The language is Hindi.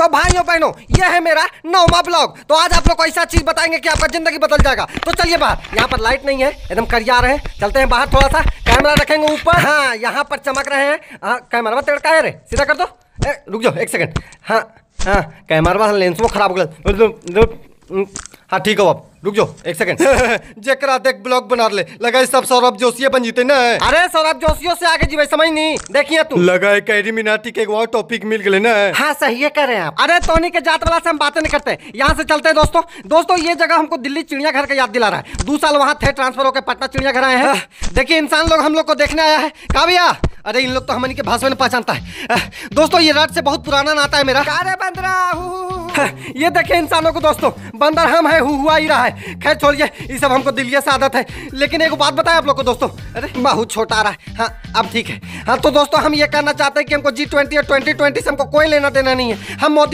तो भाइयों बहनों ये है मेरा नौवा ब्लॉग तो आज आप लोग ऐसा चीज बताएंगे कि आपका जिंदगी बदल जाएगा तो चलिए बाहर यहाँ पर लाइट नहीं है एकदम करिया रहे हैं चलते हैं बाहर थोड़ा सा कैमरा रखेंगे ऊपर हाँ यहाँ पर चमक रहे हैं कैमरा हाँ, मत तड़का है रे सीधा कर दो ए, रुक जाओ एक सेकेंड हाँ हाँ कैमरा लेंस वो खराब हो गया हम्म। हाँ ठीक है बाप रुक जाओ एक सेकंड जेकरा देख ब्लॉग बना ले लगा सब सौरभ जोशी बन जीते ना अरे सौरभ जोशियों से आगे जीवे समझ नहीं देखिए तू लगा है कैरी मिनाटी के वहाँ टॉपिक मिल गए ना हाँ सही है हैं आप अरे टोनी के जात वाला से हम बातें नहीं करते यहाँ से चलते हैं दोस्तों दोस्तों ये जगह हमको दिल्ली चिड़ियाघर का याद दिला रहा है दो साल वहाँ थे ट्रांसफर होकर पटना चिड़ियाघर आए हैं हाँ। देखिए इंसान लोग हम लोग को देखने आया है कहा भैया अरे इन लोग तो हमारी के भाषा में पहचानता है दोस्तों ये रात से बहुत पुराना नाता है मेरा अरे बंदरा हाँ, ये देखे इंसानों को दोस्तों बंदर हम है हु, हुआ ही रहा है खैर छोड़िए ये सब हमको दिलिया से आदत है लेकिन एक बात बताएं आप लोग को दोस्तों अरे बहु छोटा रहा है हाँ अब ठीक है हाँ तो दोस्तों हम ये कहना चाहते हैं कि हमको जी ट्वेंटी और ट्वेंटी ट्वेंटी से हमको कोई लेना देना नहीं है हम मोदी